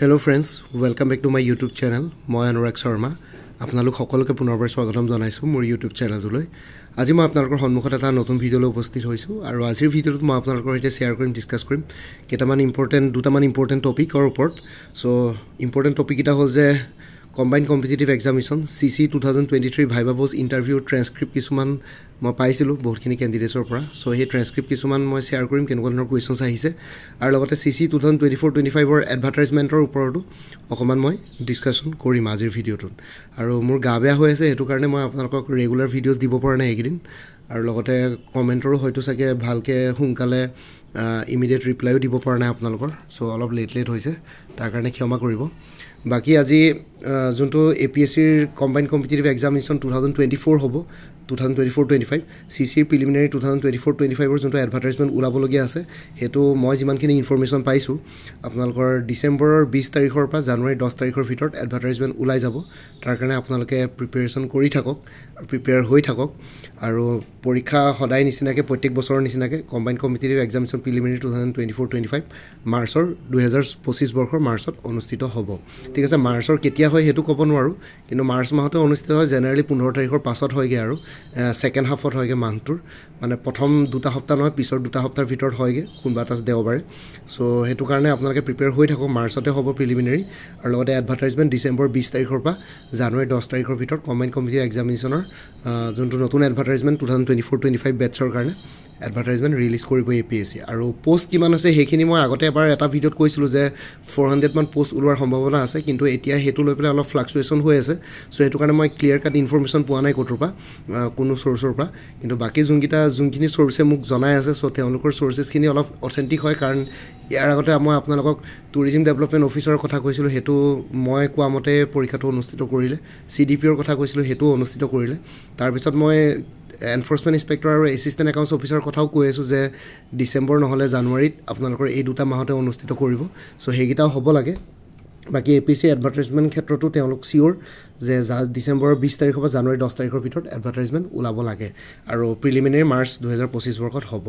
hello' friends welcome back to my YouTube channel মই অনুৰাগ শৰ্মা আপোনালোক সকলোকে পুনৰবাৰ স্বাগতম জনাইছোঁ মোৰ ইউটিউব চেনেলটোলৈ আজি মই আপোনালোকৰ সন্মুখত এটা নতুন ভিডিঅ'লৈ উপস্থিত হৈছোঁ আৰু আজিৰ ভিডিঅ'টোত মই আপোনালোকৰ সৈতে শ্বেয়াৰ কৰিম ডিছকাছ কৰিম কেইটামান ইম্পৰ্টেণ্ট দুটামান ইম্পৰ্টেণ্ট টপিকৰ ওপৰত চ' ইম্পৰ্টেণ্ট টপিককেইটা হ'ল যে combine competitive examination C C two thousand twenty three ভাইবাবছ ইণ্টাৰভিউ ট্ৰেন্সক্ৰিপ্ট কিছুমান মই পাইছিলোঁ বহুতখিনি কেণ্ডিডেটছৰ পৰা চ' সেই ট্ৰেন্সক্ৰিপ্ট কিছুমান মই শ্বেয়াৰ কৰিম কেনেকুৱা ধৰণৰ কুৱেশ্যনছ আহিছে আৰু লগতে C C two thousand twenty four twenty ফাইভৰ এডভাৰটাইজমেণ্টৰ ওপৰতো অকণমান মই ডিছকাশ্যন কৰিম আজিৰ ভিডিঅ'টোত আৰু মোৰ গা বেয়া হৈ আছে সেইটো কাৰণে মই আপোনালোকক ৰেগুলাৰ ভিডিঅ'জ দিব পৰা নাই এইকেইদিন আৰু লগতে কমেণ্টৰো হয়তো চাগে ভালকৈ সোনকালে ইমিডিয়েট ৰিপ্লাইও দিব পৰা নাই আপোনালোকৰ চ' অলপ লেট লেট হৈছে তাৰ কাৰণে ক্ষমা কৰিব বাকী আজি যোনটো এ পি এছ চিৰ combine competitive examination two thousand twenty four হ'ব two thousand twenty four twenty five C চিৰ preliminary two thousand twenty four twenty ফাইভৰ যোনটো এডভাৰ্টাইজমেণ্ট ওলাবলগীয়া আছে সেইটো মই যিমানখিনি ইনফৰ্মেশ্যন পাইছোঁ আপোনালোকৰ ডিচেম্বৰৰ বিছ তাৰিখৰ পৰা জানুৱাৰী দহ তাৰিখৰ ভিতৰত এডভাৰটাইজমেণ্ট ওলাই যাব তাৰ কাৰণে আপোনালোকে প্ৰিপেৰেশ্যন কৰি থাকক প্ৰিপেয়াৰ হৈ থাকক আৰু পৰীক্ষা সদায় নিচিনাকৈ প্ৰত্যেক বছৰৰ নিচিনাকৈ combine competitive examination preliminary two thousand twenty four twenty five মাৰ্চৰ দুহেজাৰ পঁচিছ বৰ্ষৰ মাৰ্চত অনুষ্ঠিত হ'ব ঠিক আছে মাৰ্চৰ কেতিয়া হয় সেইটো ক'ব নোৱাৰোঁ কিন্তু মাৰ্চ মাহতে অনুষ্ঠিত হয় জেনেৰেলি পোন্ধৰ তাৰিখৰ পাছত হয়গৈ আৰু ছেকেণ্ড হাফত হয়গৈ মান্থটোৰ মানে প্ৰথম দুটা সপ্তাহ নহয় পিছৰ দুটা সপ্তাহৰ ভিতৰত হয়গৈ কোনোবা এটা দেওবাৰে চ' সেইটো কাৰণে আপোনালোকে প্ৰিপেয়াৰ হৈ থাকক মাৰ্চতে হ'ব প্ৰিলিমিনেৰী আৰু লগতে এডভাৰটাইজমেণ্ট ডিচেম্বৰ বিছ তাৰিখৰ পৰা জানুৱাৰী দহ তাৰিখৰ ভিতৰত কমেণ্ট কমিটি এক্সামিনেশ্যনৰ যোনটো নতুন advertisement two thousand twenty four twenty five বেটছৰ কাৰণে এডভাৰটাইজমেণ্ট ৰিলিজ কৰিব এ পি এছ চি আৰু পষ্ট কিমান আছে সেইখিনি মই আগতে এবাৰ এটা ভিডিঅ'ত কৈছিলোঁ যে ফ'ৰ হাণ্ড্ৰেডমান পষ্ট ওলোৱাৰ সম্ভাৱনা আছে কিন্তু এতিয়া সেইটো লৈ পেলাই অলপ ফ্লাকচুৱেশ্যন হৈ আছে চ' সেইটো কাৰণে মই ক্লিয়াৰ কাট ইনফৰ্মেশ্যন পোৱা নাই ক'তোৰ পৰা কোনো চ'ৰ্চৰ পৰা কিন্তু বাকী যোনকেইটা যোনখিনি চ'ৰ্চে মোক জনাই আছে চ' তেওঁলোকৰ চ'ৰ্চেছখিনি অলপ অথেণ্টিক হয় কাৰণ ইয়াৰ আগতে মই আপোনালোকক টুৰিজিম ডেভেলপমেণ্ট অফিচাৰৰ কথা কৈছিলোঁ সেইটো মই কোৱা মতে পৰীক্ষাটো অনুষ্ঠিত কৰিলে চি ডি পি অ'ৰ কথা কৈছিলোঁ সেইটোও অনুষ্ঠিত কৰিলে তাৰপিছত মই এনফৰ্চমেণ্ট ইনস্পেক্টৰ আৰু এছিষ্টেণ্ট একাউণ্টছ অফিচাৰৰ কথাও কৈ আছোঁ যে ডিচেম্বৰ নহ'লে জানুৱাৰীত আপোনালোকৰ এই দুটা মাহতে অনুষ্ঠিত কৰিব চ' সেইকেইটাও হ'ব লাগে বাকী এ পি চি এডভাৰটাইজমেণ্ট ক্ষেত্ৰতো তেওঁলোক চিয়'ৰ যে ডিচেম্বৰৰ বিছ তাৰিখৰ পৰা জানুৱাৰী দহ তাৰিখৰ ভিতৰত এডভাৰটাইজমেণ্ট ওলাব লাগে আৰু প্ৰিলিমিনেৰী মাৰ্চ দুহেজাৰ পঁচিছ বৰ্ষত হ'ব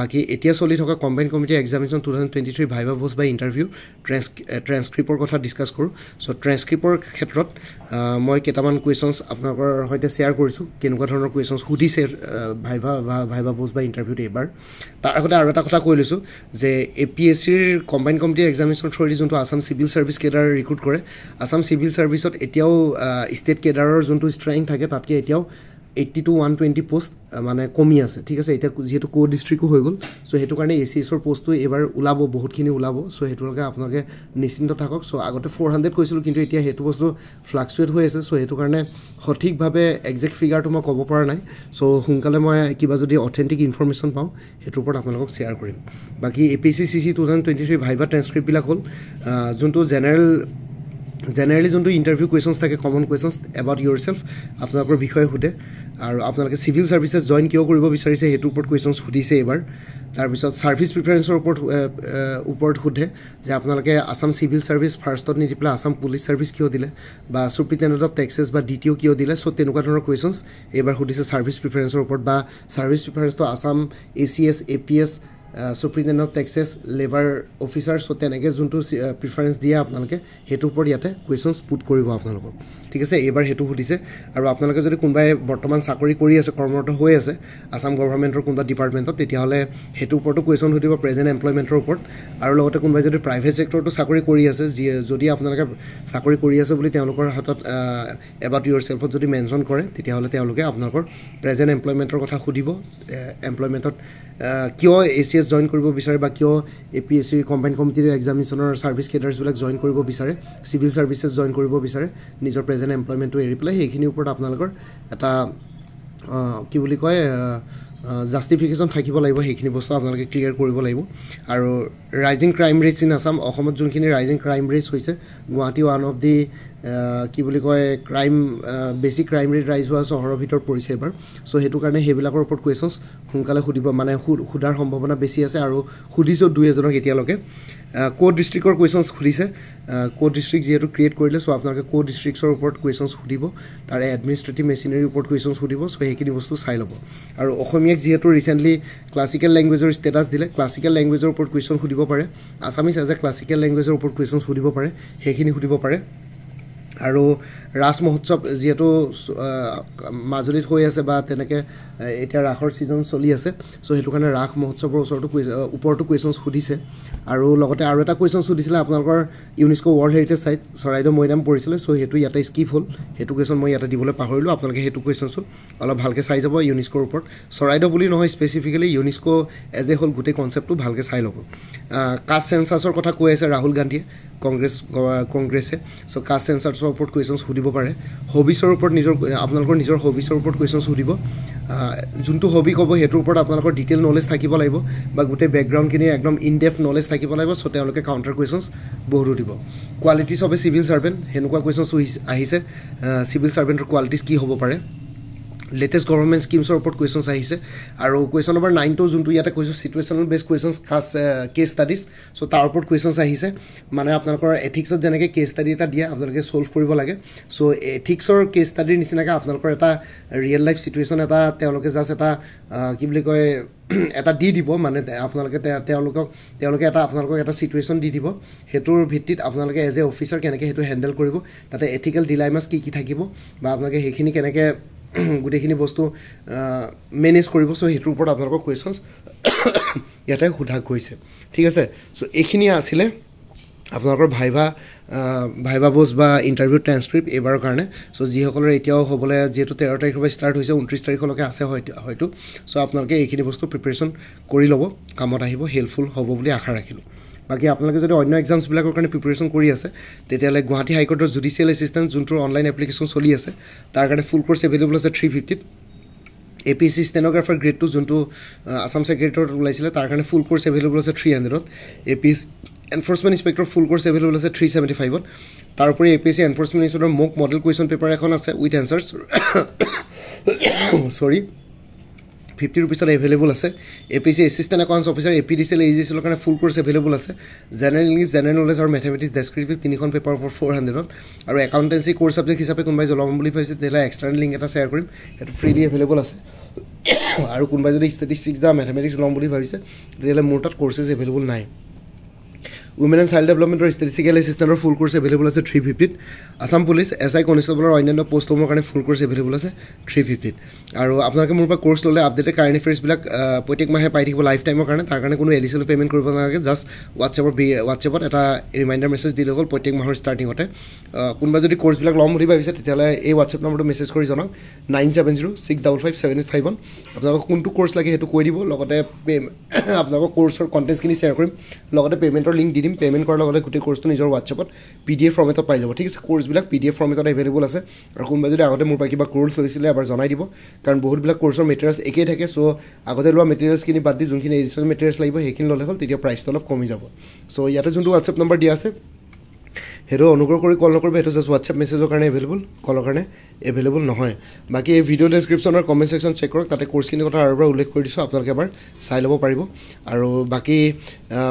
বাকী এতিয়া চলি থকা combine committee examination two thousand twenty three viva voce by interview trans ট্ৰেন্সক্ৰিপৰ কথা ডিছকাছ কৰোঁ চ' ট্ৰেন্সক্ৰিপৰ ক্ষেত্ৰত মই কেইটামান কুৱেশ্যনছ আপোনালোকৰ সৈতে শ্বেয়াৰ কৰিছোঁ কেনেকুৱা ধৰণৰ কুৱেশ্যনছ সুধিছে ভাইভা বা ভাইভা ভোজ বা ইণ্টাৰভিউত এইবাৰ তাৰ আগতে আৰু এটা কথা কৈ লৈছোঁ যে এ পি এছ চিৰ কম্বাইন কমিটি এক্সামিনেশ্যন থ্ৰ'ৰেদি যোনটো আছাম চিভিল ছাৰ্ভিচ কেট কেডাৰ ৰিক্ৰুট কৰে আছাম চিভিল ছাৰ্ভিচত এতিয়াও ষ্টেট কেডাৰৰ যোনটো ষ্ট্ৰেংথ থাকে তাতকৈ এতিয়াও eighty two one twenty post মানে কমি আছে ঠিক আছে এতিয়া যিহেতু ক' ডিষ্ট্ৰিক্টো হৈ গ'ল চ' সেইটো কাৰণে এ চি এছৰ প'ষ্টটো এইবাৰ ওলাব বহুতখিনি ওলাব চ' সেইটোলৈকে আপোনালোকে নিশ্চিন্ত থাকক চ' আগতে ফ'ৰ হাণ্ড্ৰেড কৈছিলোঁ কিন্তু এতিয়া সেইটো বস্তু ফ্লাকচুৱেট হৈ আছে চ' সেইটো কাৰণে সঠিকভাৱে একজেক্ট ফিগাৰটো মই ক'ব পৰা নাই চ' সোনকালে মই কিবা যদি অথেণ্টিক ইনফৰ্মেশ্যন পাওঁ সেইটোৰ ওপৰত আপোনালোকক শ্বেয়াৰ কৰিম বাকী A P C C C two thousand twenty three viva ট্ৰেন্সক্ৰিপ্টবিলাক হ'ল যোনটো জেনেৰেল জেনেৰেলি যোনটো ইণ্টাৰভিউ কুৱেশ্যনছ থাকে common questions about yourself আপোনালোকৰ বিষয়ে সোধে আৰু আপোনালোকে চিভিল ছাৰ্ভিচেছ জইন কিয় কৰিব বিচাৰিছে সেইটোৰ ওপৰত কুৱেশ্যনছ সুধিছে এইবাৰ তাৰপিছত ছাৰ্ভিচ প্ৰিফাৰেঞ্চৰ ওপৰত ওপৰত সোধে যে আপোনালোকে আছাম চিভিল ছাৰ্ভিচ ফাৰ্ষ্টত নিদি পেলাই আছাম পুলিচ ছাৰ্ভিচ কিয় দিলে বা ছুপ্ৰিণ্টেণ্ডেণ্ট অফ টেক্সেছ বা ডি টি অ' কিয় দিলে চ' তেনেকুৱা ধৰণৰ কুৱেশ্যনছ এইবাৰ সুধিছে ছাৰ্ভিচ প্ৰিফাৰেঞ্চৰ ওপৰত বা ছাৰ্ভিচ প্ৰিফাৰেঞ্চটো Assam A C S A P S superintendent of taxes labour officer so' তেনেকৈ যোনটো প্ৰিফাৰেঞ্চ দিয়ে আপোনালোকে সেইটোৰ ওপৰত ইয়াতে কুৱেশ্যনছ পুট কৰিব আপোনালোকক ঠিক আছে এইবাৰ সেইটো সুধিছে আৰু আপোনালোকে যদি কোনোবাই বৰ্তমান চাকৰি কৰি আছে কৰ্মৰত হৈ আছে আছাম গভৰ্ণমেণ্টৰ কোনোবা ডিপাৰ্টমেণ্টত তেতিয়াহ'লে সেইটোৰ ওপৰতো কুৱেশ্যন সুধিব প্ৰেজেণ্ট এমপ্লয়মেণ্টৰ ওপৰত আৰু লগতে কোনোবাই যদি প্ৰাইভেট চেক্টৰতো চাকৰি কৰি আছে যি যদি আপোনালোকে চাকৰি কৰি আছে বুলি তেওঁলোকৰ হাতত এবাউট ইয়ৰ চেল্ফত যদি মেনশ্যন কৰে তেতিয়াহ'লে তেওঁলোকে আপোনালোকৰ প্ৰেজেণ্ট এমপ্লয়মেণ্টৰ কথা সুধিব এমপ্লয়মেণ্টত কিয় A C S S join কৰিব বিচাৰে বা কিয় এ পি এছ চিৰ কম্বাইন কমিটিৰ এক্সামিনেশ্যনৰ ছাৰ্ভিচ কেডাৰ্ছবিলাক জইন কৰিব বিচাৰে চিভিল ছাৰ্ভিচেছ জইন কৰিব বিচাৰে নিজৰ প্ৰেজেণ্ট এমপ্লয়মেণ্টটো এৰি পেলাই সেইখিনিৰ ওপৰত আপোনালোকৰ এটা কি বুলি কয় জাষ্টিফিকেশ্যন থাকিব লাগিব সেইখিনি বস্তু আপোনালোকে ক্লিয়াৰ কৰিব লাগিব আৰু rising crime rates in Assam অসমত যোনখিনি ৰাইজিং ক্ৰাইম ৰেটছ হৈছে গুৱাহাটী ওৱান অফ দি কি বুলি কয় ক্ৰাইম বেছি ক্ৰাইম ৰেট ৰাইজ হোৱা চহৰৰ ভিতৰত পৰিছে এবাৰ চ' সেইটো কাৰণে সেইবিলাকৰ ওপৰত কুৱেশ্যনছ সোনকালে সুধিব মানে সোধাৰ সম্ভাৱনা বেছি আছে আৰু সুধিছোঁ দুই এজনক এতিয়ালৈকে ক'ত ডিষ্ট্ৰিক্টৰ কুৱেশ্যনছ সুধিছে ক'ত ডিষ্ট্ৰিক্ট যিহেতু ক্ৰিয়েট কৰিলে চ' আপোনালোকে ক'ত ডিষ্ট্ৰিক্টৰ ওপৰত কুৱেশ্যনছ সুধিব তাৰে এডমিনিষ্ট্ৰেটিভ মেচিনেৰীৰ ওপৰত কুৱেশ্যনছ সুধিব চ' সেইখিনি বস্তু চাই ল'ব আৰু অসমীয়াক যিহেতু ৰিচেণ্টলি ক্লাছিকেল লেংগুৱেজৰ ষ্টেটাছ দিলে ক্লাছিকেল লেংগুৱেজৰ ওপৰত কুৱেশ্যন সুধিব পাৰে আছামিজ এজ এ ক্লাছিকেল লেংগুৱেজৰ ওপৰত কুৱেশ্যন সুধিব পাৰে সেইখিনি সুধিব পাৰে আৰু ৰাস মহোৎসৱ যিহেতু মাজুলীত হৈ আছে বা তেনেকৈ এতিয়া ৰাসৰ ছিজন চলি আছে চ' সেইটো কাৰণে ৰাস মহোৎসৱৰ ওচৰতো ওপৰতো কুৱেশ্যনছ সুধিছে আৰু লগতে আৰু এটা কুৱেশ্যন সুধিছিলে আপোনালোকৰ UNESCO' world heritage site Charaideo Moidam পৰিছিলে চ' সেইটো ইয়াতে স্কিপ হ'ল সেইটো কুৱেশ্যন মই ইয়াতে দিবলৈ পাহৰিলোঁ আপোনালোকে সেইটো কুৱেশ্যনছো অলপ ভালকৈ চাই যাব ইউনেস্ক'ৰ ওপৰত চৰাইদেউ বুলি নহয় স্পেচিফিকেলি ইউনেস্ক' এজ এ হ'ল গোটেই কনচেপ্টটো ভালকৈ চাই ল'ব কাষ্ট চেঞ্চাৰ্ছৰ কথা কৈ আছে ৰাহুল গান্ধীয়ে কংগ্ৰেছ কংগ্ৰেছে চ' কাষ্ট চেঞ্চাৰ্ছৰ ইণ্টাৰেষ্টৰ ওপৰত কুৱেশ্যন সুধিব পাৰে হবিছৰ ওপৰত নিজৰ আপোনালোকৰ নিজৰ হবিছৰ ওপৰত কুৱেশ্যন সুধিব যোনটো হবি ক'ব সেইটোৰ ওপৰত আপোনালোকৰ ডিটেইল নলেজ থাকিব লাগিব বা গোটেই বেকগ্ৰাউণ্ডখিনি একদম ইনডেপ নলেজ থাকিব লাগিব চ' তেওঁলোকে কাউণ্টাৰ কুৱেশ্যনছ বহুত দিব qualities of a civil servant সেনেকুৱা কুৱেশ্যনছো আহিছে চিভিল ছাৰ্ভেণ্টৰ কোৱালিটিছ কি হ'ব পাৰে লেটেষ্ট গভৰ্ণমেণ্ট স্কিমছৰ ওপৰত কুৱেশ্যনছ আহিছে আৰু কুৱেশ্যন নম্বৰ নাইনটো যোনটো ইয়াতে কৈছোঁ ছিটুৱেশ্যনেল বেছ কুৱেশ্যনছ খাছ কেছ ষ্টাডিজ চ' তাৰ ওপৰত কুৱেশ্যনছ আহিছে মানে আপোনালোকৰ এথিক্সত যেনেকৈ কেছ ষ্টাডি এটা দিয়ে আপোনালোকে ছল্ভ কৰিব লাগে চ' এথিক্সৰ কেছ ষ্টাডিৰ নিচিনাকৈ আপোনালোকৰ এটা ৰিয়েল লাইফ চিটুৱেশ্যন এটা তেওঁলোকে জাষ্ট এটা কি বুলি কয় এটা দি দিব মানে আপোনালোকে তেওঁলোকক তেওঁলোকে এটা আপোনালোকক এটা চিটুৱেশ্যন দি দিব সেইটোৰ ভিত্তিত আপোনালোকে এজ এ অফিচাৰ কেনেকৈ সেইটো হেণ্ডেল কৰিব তাতে এথিকেল ডিলাইমাছ কি কি থাকিব বা আপোনালোকে সেইখিনি কেনেকৈ গোটেইখিনি বস্তু মেনেজ কৰিব চ' সেইটোৰ ওপৰত আপোনালোকৰ কুৱেশ্যনছ ইয়াতে সোধা গৈছে ঠিক আছে চ' এইখিনিয়ে আছিলে আপোনালোকৰ ভাইভা ভাইভা বোজ বা ইণ্টাৰভিউ ট্ৰেন্সক্ৰিপ্ট এইবাৰৰ কাৰণে চ' যিসকলৰ এতিয়াও হ'বলৈ যিহেতু তেৰ তাৰিখৰ পৰা ষ্টাৰ্ট হৈছে ঊনত্ৰিছ তাৰিখলৈকে আছে হয়তো চ' আপোনালোকে এইখিনি বস্তু প্ৰিপেৰেশ্যন কৰি ল'ব কামত আহিব হেল্পফুল হ'ব বুলি আশা ৰাখিলোঁ বাকী আপোনালোকে যদি অন্য এক্সামছবিলাকৰ কাৰণে প্ৰিপেৰেশ্যন কৰি আছে তেতিয়াহ'লে গুৱাহাটী হাইকোৰ্টৰ জুডিচিয়েল এচিষ্টেণ্ট যোনটোৰ অনলাইন এপ্লিকেশ্যন চলি আছে তাৰ কাৰণে ফুল ক'ৰ্চ এভেইলেবল আছে থ্ৰী ফিফটিত A P S C stenographer গ্ৰেডটো যোনটো আছাম ছেক্ৰেটৰিয়েট ওলাইছিলে তাৰ কাৰণে ফুল ক'ৰ্চ এভেইলেবল আছে থ্ৰী হাণ্ড্ৰেডত A P S enforcement inspector full course available আছে থ্ৰী চেভেণ্টি ফাইভত তাৰ উপৰি A P S C enforcement inspector mock model question paper এখন আছে উইথ এনচাৰ্ছ চৰি ফিফটি ৰুপিছত এভেইলেবল আছে A P C assistant accounts officer A P D C L A G এলৰ কাৰণে ফুল ক'ৰ্চ এভেইলেবল আছে জেনেৰেল ইংলিছ জেনেৰেল নলেজ আৰু mathematics descriptive তিনিখন paper for four হাণ্ড্ৰেডত আৰু একাউণ্টেঞ্চি কৰ্চ ছাবজেক্ট হিচাপে কোনোবাই জ্বলাম বুলি ভাবিছে তেতিয়াহ'লে এক্সটাৰ্ণেল লিংক এটা শ্বেয়াৰ কৰিম সেইটো ফ্ৰীলি এভেইলেবল আছে আৰু কোনোবাই যদি ষ্টেটিষ্টিক্স বা মেথমেটিক্স ল'ম বুলি ভাবিছে তেতিয়াহ'লে মোৰ তাত কোৰ্চেছ এভেইলেবল নাই উইমেন এণ্ড চাইল্ড ডেভেলপমেণ্টৰ ষ্টেটিষ্টিকেল এছিষ্টেণ্টৰ ফুল কোৰ্চ এভেলেবল আছে থ্ৰী ফিফটিত আছাম পুলিচ এছ আই কনষ্টেবলৰ অন্যান্য পষ্টসমূহৰ কাৰণে ফুল কৰ্চ এভেইলেবল আছে থ্ৰী ফিফটিত আৰু আপোনালোকে মোৰ পৰা কৰ্চ ল'লে আপডেটেড কাৰেণ্ট এফেয়াৰ্ছবিলাক প্ৰত্যেক মাহে পাই থাকিব লাইফ টাইমৰ কাৰণে তাৰ কাৰণে কোনো এডিশ্যনেল পে'মেণ্ট কৰিব নালাগে জাষ্ট হোৱাটছএপৰ বি হোৱাটছএপত এটা ৰিমাইণ্ডাৰ মেছেজ দিলে হ'ল প্ৰত্যেক মাহৰ ষ্টাৰ্টিঙতে কোনোবা যদি কৰ্চবিলাক ল'ম বুলি ভাবিছে তেতিয়াহ'লে এই হোৱাটছএপ নম্বৰটো মেছেজ কৰি জনাওক nine seven zero' six double five seven eight five one আপোনালোকক কোনটো কোৰ্চ লাগে সেইটো কৈ দিব লগতে পে' আপোনালোকৰ কৰ্চৰ কণ্টেণ্টছখিনি শ্বেয়াৰ কৰিম লগতে পে'মেণ্টৰ লিংক দি দিম পে'মেণ্ট কৰাৰ লগতে গোটেই কৰ্চটো নিজৰ হোৱাটছএপত পি ডি এফ ফৰ্মেটত পাই যাব ঠিক আছে ক'ৰ্চবিলাক পি ডি এফ ফৰ্মেটত এভেইলেবল আছে আৰু কোনোবাই যদি আগতে মোৰ পৰা কিবা কোৰ্চ লৈছিলে এবাৰ জনাই দিব কাৰণ বহুতবিলাক কৰ্চৰ মেটেৰিয়েলছ একেই থাকে চ' আগতে লোৱা মেটেৰিয়েলছখিনি বাদ দি যোনখিনি এডিচনেল মেটেৰিয়েলছ লাগিব সেইখিনি ল'লে হ'ল তেতিয়া প্ৰাইচটো অলপ কমি যাব চ' ইয়াতে যোনটো হোৱাটছএপ নম্বৰ দিয়া আছে সেইটো অনুগ্ৰহ কৰি কল নকৰিব সেইটো জাষ্ট হোৱাটছএপ মেছেজৰ কাৰণে এভেইলেবল কলৰ কাৰণে এভেইলেবল নহয় বাকী এই ভিডিঅ' ডেছক্ৰিপশ্যনৰ কমেণ্ট ছেকশ্যন চেক কৰক তাতে কোৰ্চখিনিৰ কথা আৰু পৰা উল্লেখ কৰি দিছোঁ আপোনালোকে এবাৰ চাই ল'ব পাৰিব আৰু বাকী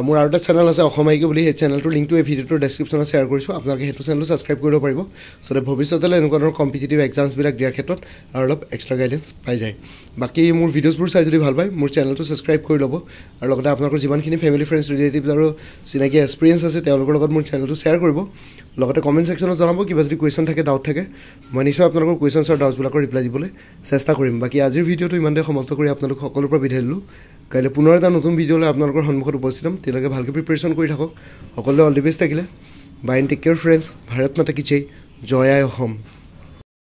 মোৰ আৰু এটা চেনেল আছে অসমায়িকী বুলি সেই চেনেলটোৰ লিংকটো এই ভিডিঅ'টোৰ ডেছক্ৰিপশ্যনত শ্বেয়াৰ কৰিছোঁ আপোনালোকে সেইটো চেনেলটো ছাবস্ক্ৰাইব কৰিব পাৰিব চ'তে ভৱিষ্যতলৈ এনেকুৱা ধৰণৰ কম্পিটিটিভ এক্সামছবিলাক দিয়াৰ ক্ষেত্ৰত আৰু অলপ এক্সট্ৰা গাইডেঞ্চ পাই যায় বাকী মোৰ ভিডিঅ'জবোৰ চাই যদি ভাল পায় মোৰ চেনেলটো ছাবস্ক্ৰাইব কৰি ল'ব আৰু লগতে আপোনালোকৰ যিমানখিনি ফেমিলি ফ্ৰেণ্ডছ ৰিলেটিভছ আৰু চিনাকি এক্সপিৰিয়েঞ্চ আছে তেওঁলোকৰ লগত মোৰ চেনেলটো শ্বেয়াৰ কৰিব লগতে কমেণ্ট ছেকশ্যনত জনাব কিবা যদি কুৱেশ্যন থাকে ডাউট থাকে মই নিশ্চয় আপোনালোকৰ কুৱেশ্যনছ আৰু ডাউটছবিলাকৰ ৰিপ্লাই দিবলৈ চেষ্টা কৰিম বাকী আজিৰ ভিডিঅ'টো ইমানতে সমাপ্ত কৰি আপোনালোক সকলোৰ পৰা বিদায় দিলোঁ কাইলৈ পুনৰ এটা নতুন ভিডিঅ'লৈ আপোনালোকৰ সন্মুখত উপস্থিত হ'ম তেওঁলোকে ভালকৈ প্ৰিপেৰেশ্যন কৰি থাকক সকলোৱে অল দি বেষ্ট থাকিলে bye bye take care friends Bharat মাতা কিচেই জয় আই অসম